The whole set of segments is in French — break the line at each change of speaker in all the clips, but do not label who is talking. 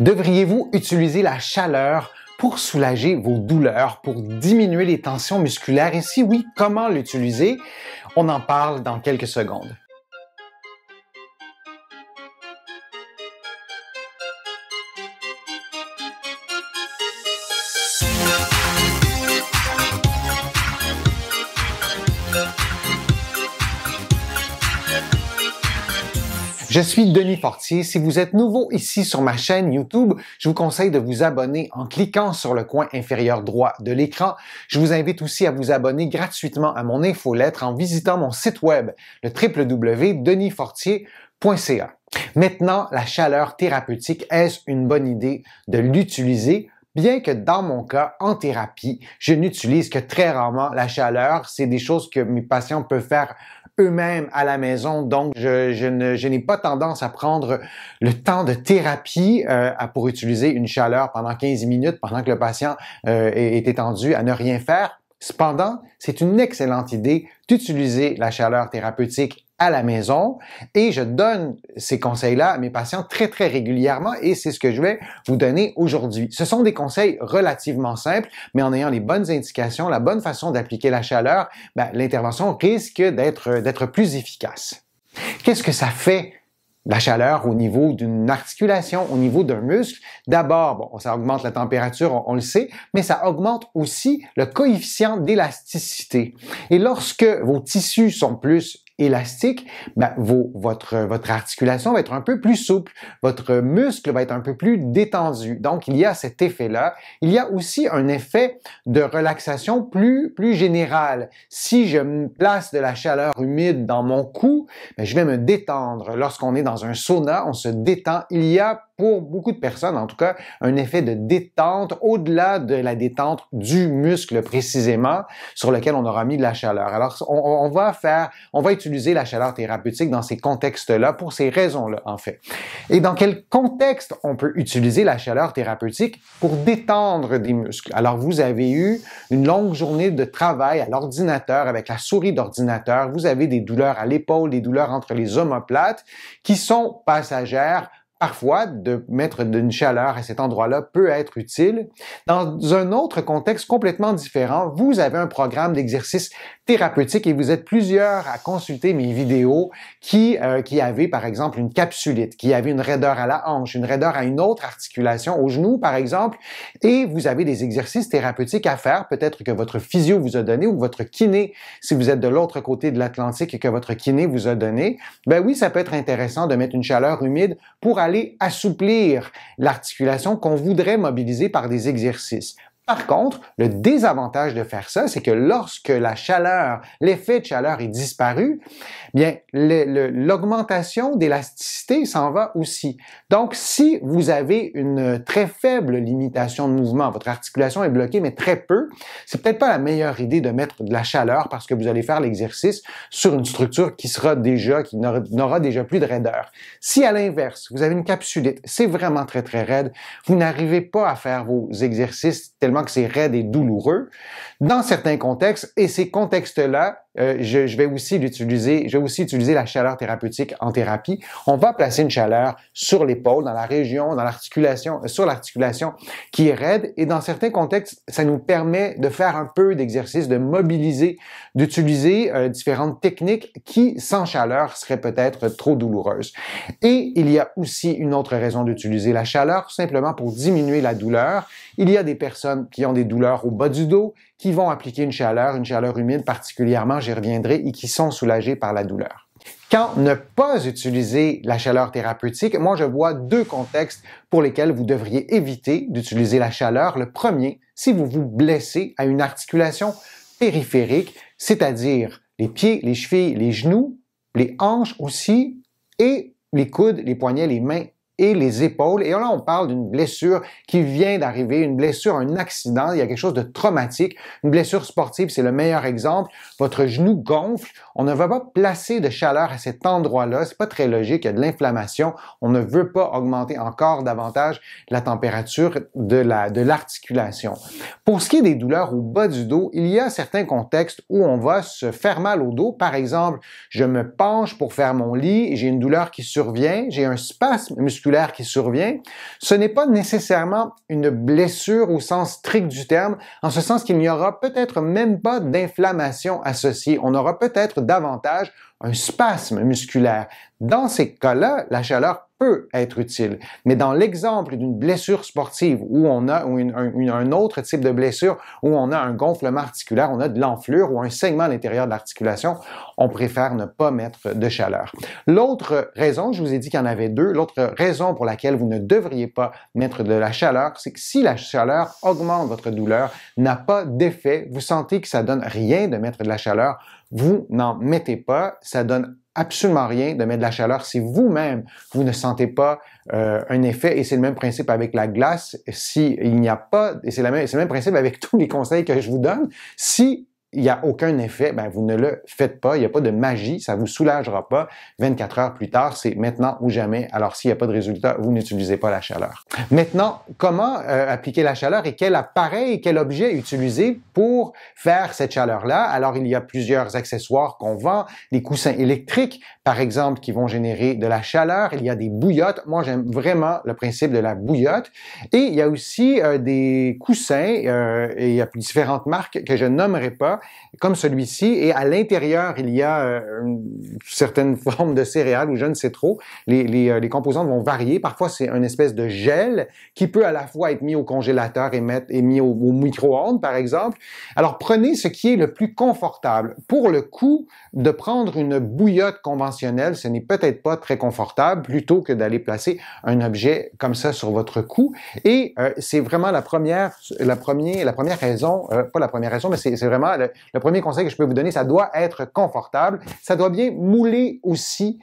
Devriez-vous utiliser la chaleur pour soulager vos douleurs, pour diminuer les tensions musculaires? Et si oui, comment l'utiliser? On en parle dans quelques secondes. Je suis Denis Fortier. Si vous êtes nouveau ici sur ma chaîne YouTube, je vous conseille de vous abonner en cliquant sur le coin inférieur droit de l'écran. Je vous invite aussi à vous abonner gratuitement à mon infolettre en visitant mon site web, le www.denisfortier.ca. Maintenant, la chaleur thérapeutique, est-ce une bonne idée de l'utiliser Bien que dans mon cas, en thérapie, je n'utilise que très rarement la chaleur. C'est des choses que mes patients peuvent faire eux-mêmes à la maison. Donc, je, je n'ai pas tendance à prendre le temps de thérapie euh, pour utiliser une chaleur pendant 15 minutes, pendant que le patient euh, est étendu à ne rien faire. Cependant, c'est une excellente idée d'utiliser la chaleur thérapeutique à la maison et je donne ces conseils-là à mes patients très, très régulièrement et c'est ce que je vais vous donner aujourd'hui. Ce sont des conseils relativement simples, mais en ayant les bonnes indications, la bonne façon d'appliquer la chaleur, ben, l'intervention risque d'être plus efficace. Qu'est-ce que ça fait la chaleur au niveau d'une articulation, au niveau d'un muscle. D'abord, bon, ça augmente la température, on, le sait, mais ça augmente aussi le coefficient d'élasticité. Et lorsque vos tissus sont plus élastique, ben, votre, articulation va être un peu plus souple, votre muscle va être un peu plus détendu. Donc, il y a cet effet-là. Il y a aussi un effet de relaxation plus, plus général. Si je place de la chaleur humide dans mon cou, ben, je vais me détendre. Lorsqu'on est dans un sauna, on se détend. Il y a pour beaucoup de personnes, en tout cas, un effet de détente au-delà de la détente du muscle précisément sur lequel on aura mis de la chaleur. Alors, on, va faire, on va utiliser la chaleur thérapeutique dans ces contextes-là pour ces raisons-là, en fait. Et dans quel contexte on peut utiliser la chaleur thérapeutique pour détendre des muscles? Alors, vous avez eu une longue journée de travail à l'ordinateur avec la souris d'ordinateur. Vous avez des douleurs à l'épaule, des douleurs entre les omoplates qui sont passagères parfois de mettre d'une chaleur à cet endroit-là peut être utile. Dans un autre contexte complètement différent, vous avez un programme d'exercice thérapeutique et vous êtes plusieurs à consulter mes vidéos qui, euh, qui avaient par exemple une capsulite, qui avaient une raideur à la hanche, une raideur à une autre articulation au genou par exemple, et vous avez des exercices thérapeutiques à faire, peut-être que votre physio vous a donné ou votre kiné, si vous êtes de l'autre côté de l'Atlantique et que votre kiné vous a donné, ben oui, ça peut être intéressant de mettre une chaleur humide pour aller assouplir l'articulation qu'on voudrait mobiliser par des exercices. Par contre, le désavantage de faire ça, c'est que lorsque la chaleur, l'effet de chaleur est disparu, bien l'augmentation d'élasticité s'en va aussi. Donc, si vous avez une très faible limitation de mouvement, votre articulation est bloquée, mais très peu, c'est peut-être pas la meilleure idée de mettre de la chaleur parce que vous allez faire l'exercice sur une structure qui sera déjà, qui n'aura déjà plus de raideur. Si à l'inverse, vous avez une capsulite, c'est vraiment très très raide, vous n'arrivez pas à faire vos exercices tellement que c'est raide et douloureux, dans certains contextes, et ces contextes-là euh, je, vais aussi l'utiliser, je vais aussi utiliser la chaleur thérapeutique en thérapie. On va placer une chaleur sur l'épaule, dans la région, dans l'articulation, euh, sur l'articulation qui est raide. Et dans certains contextes, ça nous permet de faire un peu d'exercice, de mobiliser, d'utiliser euh, différentes techniques qui, sans chaleur, seraient peut-être trop douloureuses. Et il y a aussi une autre raison d'utiliser la chaleur, simplement pour diminuer la douleur. Il y a des personnes qui ont des douleurs au bas du dos, qui vont appliquer une chaleur, une chaleur humide particulièrement j'y reviendrai, et qui sont soulagés par la douleur. Quand ne pas utiliser la chaleur thérapeutique, moi je vois deux contextes pour lesquels vous devriez éviter d'utiliser la chaleur. Le premier, si vous vous blessez à une articulation périphérique, c'est-à-dire les pieds, les chevilles, les genoux, les hanches aussi, et les coudes, les poignets, les mains et les épaules. Et là, on parle d'une blessure qui vient d'arriver, une blessure, un accident, il y a quelque chose de traumatique. Une blessure sportive, c'est le meilleur exemple. Votre genou gonfle, on ne va pas placer de chaleur à cet endroit-là, c'est pas très logique, il y a de l'inflammation, on ne veut pas augmenter encore davantage la température de la de l'articulation. Pour ce qui est des douleurs au bas du dos, il y a certains contextes où on va se faire mal au dos. Par exemple, je me penche pour faire mon lit, j'ai une douleur qui survient, j'ai un spasme musculaire qui survient, ce n'est pas nécessairement une blessure au sens strict du terme, en ce sens qu'il n'y aura peut-être même pas d'inflammation associée. On aura peut-être davantage un spasme musculaire. Dans ces cas-là, la chaleur peut être utile. Mais dans l'exemple d'une blessure sportive où on a ou un, autre type de blessure où on a un gonflement articulaire, on a de l'enflure ou un saignement à l'intérieur de l'articulation, on préfère ne pas mettre de chaleur. L'autre raison, je vous ai dit qu'il y en avait deux, l'autre raison pour laquelle vous ne devriez pas mettre de la chaleur, c'est que si la chaleur augmente votre douleur, n'a pas d'effet, vous sentez que ça donne rien de mettre de la chaleur, vous n'en mettez pas, ça donne absolument rien de mettre de la chaleur si vous-même, vous ne sentez pas euh, un effet. Et c'est le même principe avec la glace. S'il il n'y a pas, et c'est le même, principe avec tous les conseils que je vous donne, si il n'y a aucun effet, ben vous ne le faites pas. Il n'y a pas de magie, ça vous soulagera pas. 24 heures plus tard, c'est maintenant ou jamais. Alors s'il n'y a pas de résultat, vous n'utilisez pas la chaleur. Maintenant, comment euh, appliquer la chaleur et quel appareil, quel objet utiliser pour faire cette chaleur-là Alors il y a plusieurs accessoires qu'on vend, des coussins électriques, par exemple, qui vont générer de la chaleur. Il y a des bouillottes. Moi, j'aime vraiment le principe de la bouillotte. Et il y a aussi euh, des coussins. Euh, et il y a différentes marques que je nommerai pas comme celui-ci. Et à l'intérieur, il y a certaines euh, une certaine forme de céréales ou je ne sais trop. Les, les, euh, composantes vont varier. Parfois, c'est une espèce de gel qui peut à la fois être mis au congélateur et, mettre, et mis au, micro-ondes, par exemple. Alors, prenez ce qui est le plus confortable. Pour le coup, de prendre une bouillotte conventionnelle, ce n'est peut-être pas très confortable, plutôt que d'aller placer un objet comme ça sur votre cou. Et euh, c'est vraiment la première, la première, la première raison, pas la première raison, mais c'est vraiment le premier conseil que je peux vous donner, ça doit être confortable. Ça doit bien mouler aussi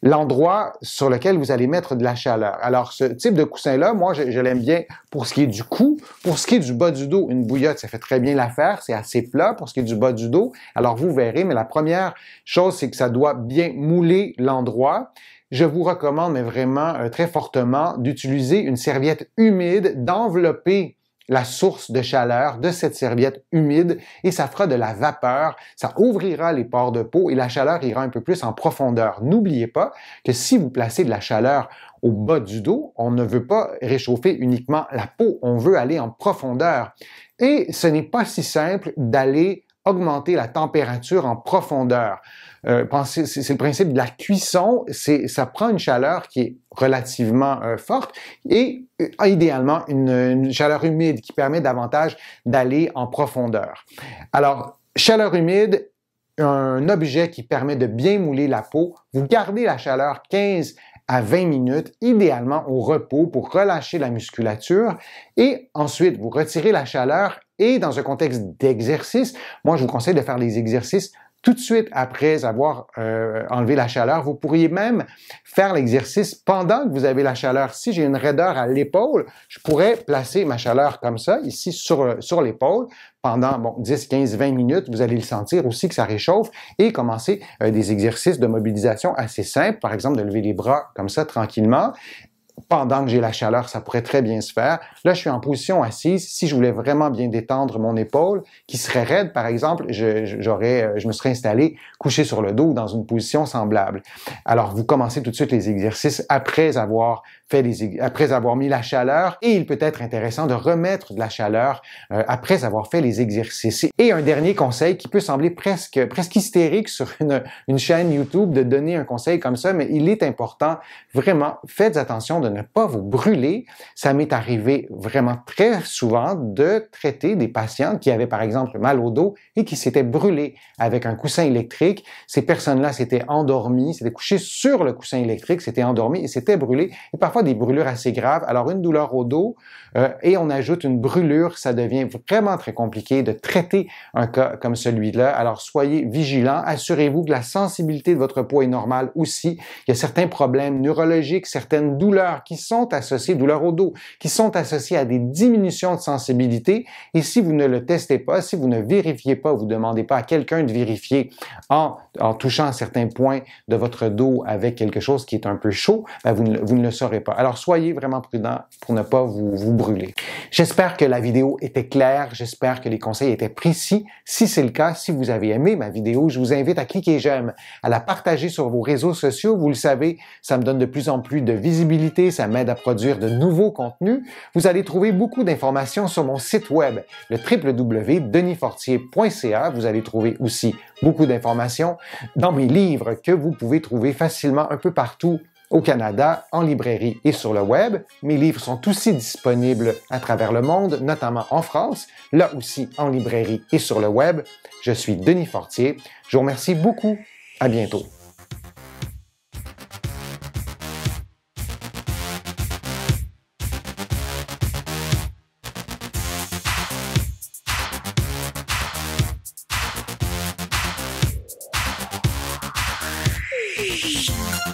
l'endroit sur lequel vous allez mettre de la chaleur. Alors, ce type de coussin-là, moi, je, l'aime bien pour ce qui est du cou. Pour ce qui est du bas du dos, une bouillotte, ça fait très bien l'affaire. C'est assez plat pour ce qui est du bas du dos. Alors, vous verrez, mais la première chose, c'est que ça doit bien mouler l'endroit. Je vous recommande, mais vraiment euh, très fortement, d'utiliser une serviette humide, d'envelopper la source de chaleur de cette serviette humide et ça fera de la vapeur, ça ouvrira les pores de peau et la chaleur ira un peu plus en profondeur. N'oubliez pas que si vous placez de la chaleur au bas du dos, on ne veut pas réchauffer uniquement la peau, on veut aller en profondeur. Et ce n'est pas si simple d'aller augmenter la température en profondeur. Euh, c'est le principe de la cuisson, ça prend une chaleur qui est relativement euh, forte et euh, idéalement une chaleur humide qui permet davantage d'aller en profondeur. Alors, chaleur humide, un objet qui permet de bien mouler la peau, vous gardez la chaleur 15 à 20 minutes, idéalement au repos pour relâcher la musculature. Et ensuite, vous retirez la chaleur et dans un contexte d'exercice, moi je vous conseille de faire les exercices tout de suite après avoir euh, enlevé la chaleur. Vous pourriez même faire l'exercice pendant que vous avez la chaleur. Si j'ai une raideur à l'épaule, je pourrais placer ma chaleur comme ça, ici sur, sur l'épaule, pendant 10, 15, 20 minutes. Vous allez le sentir aussi que ça réchauffe et commencer euh, des exercices de mobilisation assez simples, par exemple de lever les bras comme ça tranquillement pendant que j'ai la chaleur, ça pourrait très bien se faire. Là, je suis en position assise. Si je voulais vraiment bien détendre mon épaule, qui serait raide, par exemple, je, j'aurais, euh, je me serais installé couché sur le dos dans une position semblable. Alors, vous commencez tout de suite les exercices après avoir fait les, après avoir mis la chaleur et il peut être intéressant de remettre de la chaleur euh, après avoir fait les exercices. Et un dernier conseil qui peut sembler presque, presque hystérique sur une, une chaîne YouTube de donner un conseil comme ça, mais il est important. Vraiment, faites attention de de ne pas vous brûler. Ça m'est arrivé vraiment très souvent de traiter des patients qui avaient par exemple mal au dos et qui s'étaient brûlés avec un coussin électrique. Ces personnes-là s'étaient endormies, s'étaient couchées sur le coussin électrique, s'étaient endormies et s'étaient brûlées et parfois des brûlures assez graves. Alors une douleur au dos euh, et on ajoute une brûlure, ça devient vraiment très compliqué de traiter un cas comme celui-là. Alors soyez vigilants, assurez-vous que la sensibilité de votre peau est normale aussi. Il y a certains problèmes neurologiques, certaines douleurs qui sont associées, douleurs au dos, qui sont associés à des diminutions de sensibilité. Et si vous ne le testez pas, si vous ne vérifiez pas, vous ne demandez pas à quelqu'un de vérifier en, en touchant certains points de votre dos avec quelque chose qui est un peu chaud, ben, vous, ne, vous, ne, le saurez pas. Alors soyez vraiment prudent pour ne pas vous brûler. J'espère que la vidéo était claire, j'espère que les conseils étaient précis. Si c'est le cas, si vous avez aimé ma vidéo, je vous invite à cliquer j'aime, à la partager sur vos réseaux sociaux. Vous le savez, ça me donne de plus en plus de visibilité ça m'aide à produire de nouveaux contenus. Vous allez trouver beaucoup d'informations sur mon site web, le www.denisfortier.ca. Vous allez trouver aussi beaucoup d'informations dans mes livres que vous pouvez trouver facilement un peu partout au Canada, en librairie et sur le web. Mes livres sont aussi disponibles à travers le monde, notamment en France, là aussi en librairie et sur le web. Je suis Denis Fortier. Je vous remercie beaucoup. À bientôt. Thank